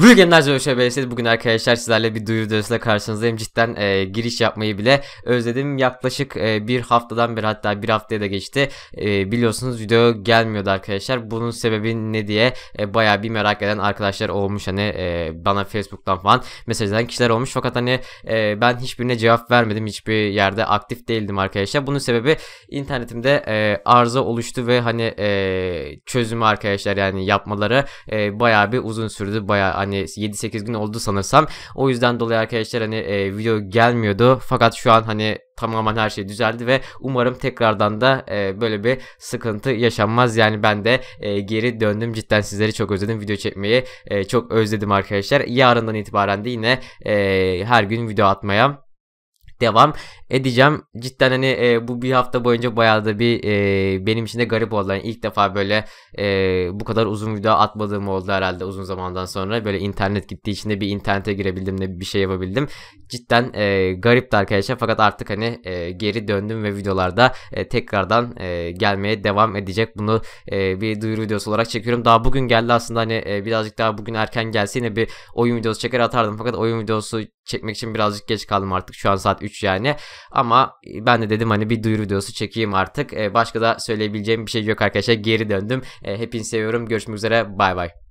Real Gamer'dan Öşe Bugün arkadaşlar sizlerle bir duyuru videosuyla karşınızdayım. Cidden e, giriş yapmayı bile özledim. Yaklaşık e, bir haftadan beri hatta bir haftaya da geçti. E, biliyorsunuz video gelmiyordu arkadaşlar. Bunun sebebi ne diye e, baya bir merak eden arkadaşlar olmuş. Hani e, bana Facebook'tan falan mesajdan kişiler olmuş. Fakat hani e, ben hiçbirine cevap vermedim. Hiçbir yerde aktif değildim arkadaşlar. Bunun sebebi internetimde e, arıza oluştu ve hani e, çözümü arkadaşlar yani yapmaları e, baya bir uzun sürdü. Baya hani 7-8 gün oldu sanırsam. O yüzden dolayı arkadaşlar hani e, video gelmiyordu. Fakat şu an hani tamamen her şey düzeldi ve umarım tekrardan da e, böyle bir sıkıntı yaşanmaz. Yani ben de e, geri döndüm. Cidden sizleri çok özledim. Video çekmeyi e, çok özledim arkadaşlar. Yarından itibaren de yine e, her gün video atmaya devam edeceğim. Cidden hani e, bu bir hafta boyunca bayağı da bir e, benim için de garip oldu. Yani ilk defa böyle e, bu kadar uzun video atmadığım oldu herhalde uzun zamandan sonra. Böyle internet gittiği için de bir internete girebildim de bir şey yapabildim cidden e, garipti arkadaşlar fakat artık hani e, geri döndüm ve videolarda e, tekrardan e, gelmeye devam edecek. Bunu e, bir duyuru videosu olarak çekiyorum. Daha bugün geldi aslında hani e, birazcık daha bugün erken gelse yine bir oyun videosu çeker atardım fakat oyun videosu çekmek için birazcık geç kaldım artık şu an saat 3 yani ama e, ben de dedim hani bir duyuru videosu çekeyim artık. E, başka da söyleyebileceğim bir şey yok arkadaşlar. Geri döndüm. E, hepinizi seviyorum. Görüşmek üzere. Bay bay.